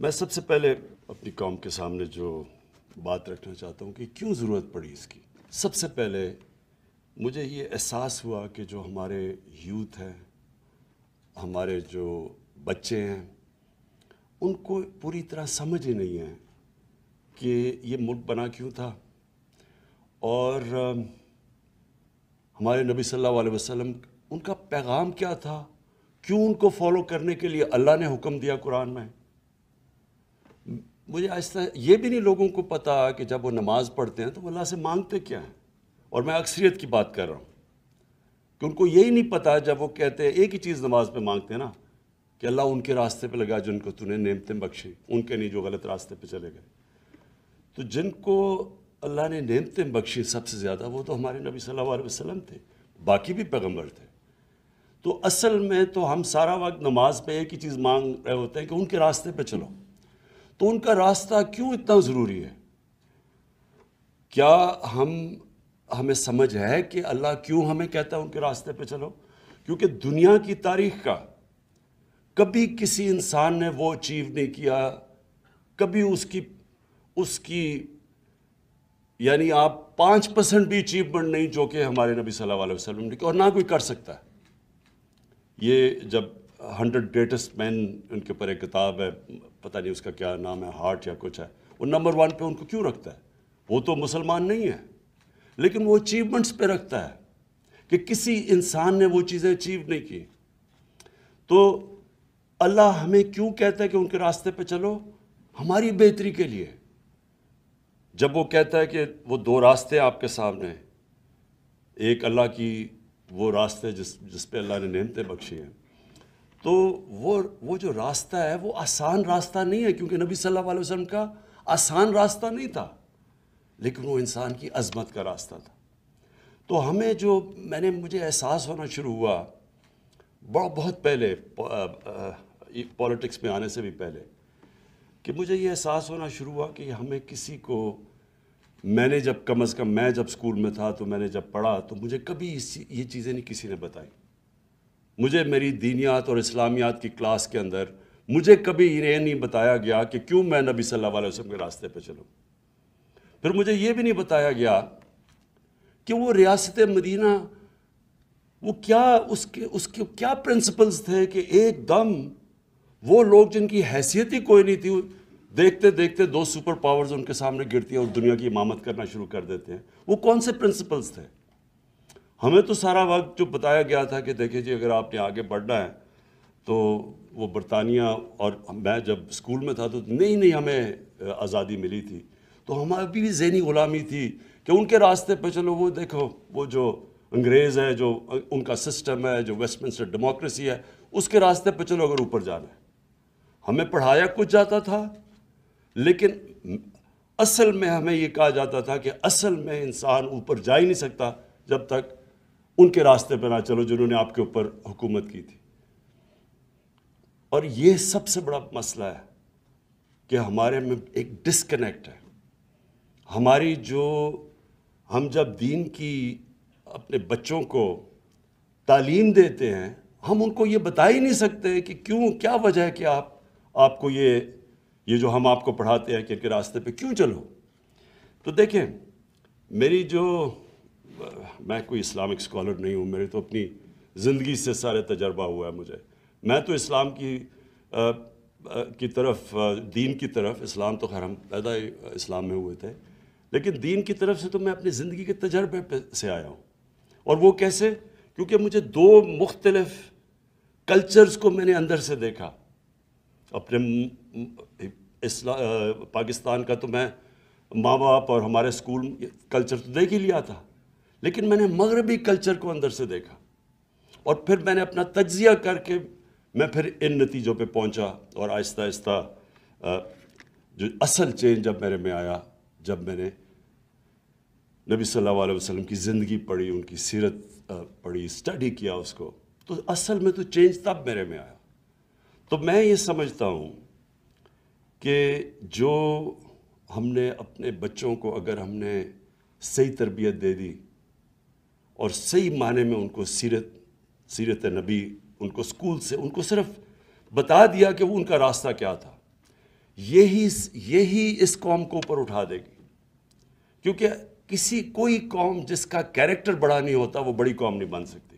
मैं सबसे पहले अपनी कॉम के सामने जो बात रखना चाहता हूँ कि क्यों ज़रूरत पड़ी इसकी सबसे पहले मुझे ये एहसास हुआ कि जो हमारे यूथ हैं हमारे जो बच्चे हैं उनको पूरी तरह समझ ही नहीं है कि ये मुल्क बना क्यों था और हमारे नबी सल्लल्लाहु अलैहि वसल्लम उनका पैगाम क्या था क्यों उनको फॉलो करने के लिए अल्लाह ने हुक्म दिया कुरान में मुझे आज तक ये भी नहीं लोगों को पता कि जब वो नमाज़ पढ़ते हैं तो अल्लाह से मांगते क्या हैं और मैं अक्सरियत की बात कर रहा हूँ कि उनको यही नहीं पता जब वो कहते हैं एक ही चीज़ नमाज पे मांगते हैं ना कि अल्लाह उनके रास्ते पे लगा जिनको तूने नेमतें बख्शी उनके नहीं जो गलत रास्ते पे चले गए तो जिनको अल्लाह ने नेमतें बख्शी सबसे ज़्यादा वो तो हमारे नबी सल वसलम थे बाकी भी पैगम्बर थे तो असल में तो हम सारा वक्त नमाज पर एक ही चीज़ मांग रहे होते हैं कि उनके रास्ते पर चलो तो उनका रास्ता क्यों इतना ज़रूरी है क्या हम हमें समझ है कि अल्लाह क्यों हमें कहता है उनके रास्ते पे चलो क्योंकि दुनिया की तारीख का कभी किसी इंसान ने वो अचीव नहीं किया कभी उसकी उसकी यानी आप पाँच परसेंट भी अचीवमेंट नहीं जो कि हमारे नबी सल्लल्लाहु अलैहि वसल्लम ने और ना कोई कर सकता है ये जब हंड्रेड ग्रेटेस्ट मैन उनके ऊपर एक किताब है पता नहीं उसका क्या नाम है हार्ट या कुछ है वो नंबर वन पे उनको क्यों रखता है वो तो मुसलमान नहीं है लेकिन वो अचीवमेंट्स पे रखता है कि किसी इंसान ने वो चीज़ें अचीव नहीं की तो अल्लाह हमें क्यों कहता है कि उनके रास्ते पे चलो हमारी बेहतरी के लिए जब वो कहता है कि वो दो रास्ते आपके सामने एक अल्लाह की वो रास्ते जिस जिस पे अल्लाह ने नेमतें बख्शी हैं तो वो वो जो रास्ता है वो आसान रास्ता नहीं है क्योंकि नबी सल्लल्लाहु अलैहि वसल्लम का आसान रास्ता नहीं था लेकिन वो इंसान की अजमत का रास्ता था तो हमें जो मैंने मुझे एहसास होना शुरू हुआ बड़ा बहुत पहले पॉलिटिक्स में आने से भी पहले कि मुझे ये एहसास होना शुरू हुआ कि हमें किसी को मैंने जब कम अज़ कम मैं जब स्कूल में था तो मैंने जब पढ़ा तो मुझे कभी इस ये चीज़ें नहीं किसी ने बताई मुझे मेरी दीनियात और इस्लामियात की क्लास के अंदर मुझे कभी ये नहीं बताया गया कि क्यों मैं नबी सल्लल्लाहु अलैहि वसल्लम के रास्ते पर चलूँ फिर मुझे ये भी नहीं बताया गया कि वो रियासत मदीना वो क्या उसके उसके क्या प्रिंसिपल्स थे कि एकदम वो लोग जिनकी हैसियत ही कोई नहीं थी देखते देखते दो सुपर पावर्स उनके सामने गिरती हैं और दुनिया की इमामत करना शुरू कर देते हैं वो कौन से प्रिंसिपल्स थे हमें तो सारा वक्त जो बताया गया था कि देखिए जी अगर आपने आगे बढ़ना है तो वो बरतानिया और मैं जब स्कूल में था तो नहीं नहीं हमें आज़ादी मिली थी तो हमारी भी जहनी ग़ुलामी थी कि उनके रास्ते पर चलो वो देखो वो जो अंग्रेज़ है जो उनका सिस्टम है जो वेस्टमिंस्टर डेमोक्रेसी है उसके रास्ते पर चलो अगर ऊपर जाना है हमें पढ़ाया कुछ जाता था लेकिन असल में हमें ये कहा जाता था कि असल में इंसान ऊपर जा ही नहीं सकता जब तक उनके रास्ते पर ना चलो जिन्होंने आपके ऊपर हुकूमत की थी और ये सबसे बड़ा मसला है कि हमारे में एक डिसकनेक्ट है हमारी जो हम जब दीन की अपने बच्चों को तालीम देते हैं हम उनको ये बता ही नहीं सकते कि क्यों क्या वजह है कि आप आपको ये ये जो हम आपको पढ़ाते हैं कि इनके रास्ते पे क्यों चलो तो देखें मेरी जो मैं कोई इस्लामिक स्कॉलर नहीं हूँ मेरी तो अपनी ज़िंदगी से सारे तजर्बा हुआ है मुझे मैं तो इस्लाम की आ, आ, की तरफ आ, दीन की तरफ इस्लाम तो खैर हम पैदा ही इस्लाम में हुए थे लेकिन दीन की तरफ से तो मैं अपनी ज़िंदगी के तजर्बे से आया हूँ और वो कैसे क्योंकि मुझे दो मुख्तलफ कल्चर्स को मैंने अंदर से देखा अपने पाकिस्तान का तो मैं माँ बाप और हमारे स्कूल कल्चर तो देख ही लिया था लेकिन मैंने मगरबी कल्चर को अंदर से देखा और फिर मैंने अपना तजिया करके मैं फिर इन नतीजों पे पहुंचा और आहिस्ता आहिस्ता जो असल चेंज जब मेरे में आया जब मैंने नबी सल्लल्लाहु अलैहि वसल्लम की ज़िंदगी पढ़ी उनकी सीरत पढ़ी स्टडी किया उसको तो असल में तो चेंज तब मेरे में आया तो मैं ये समझता हूँ कि जो हमने अपने बच्चों को अगर हमने सही तरबियत दे दी और सही माने में उनको सीरत सीरत नबी उनको स्कूल से उनको सिर्फ बता दिया कि वो उनका रास्ता क्या था यही यही इस कौम को ऊपर उठा देगी क्योंकि किसी कोई कौम जिसका कैरेक्टर बड़ा नहीं होता वो बड़ी कौम नहीं बन सकती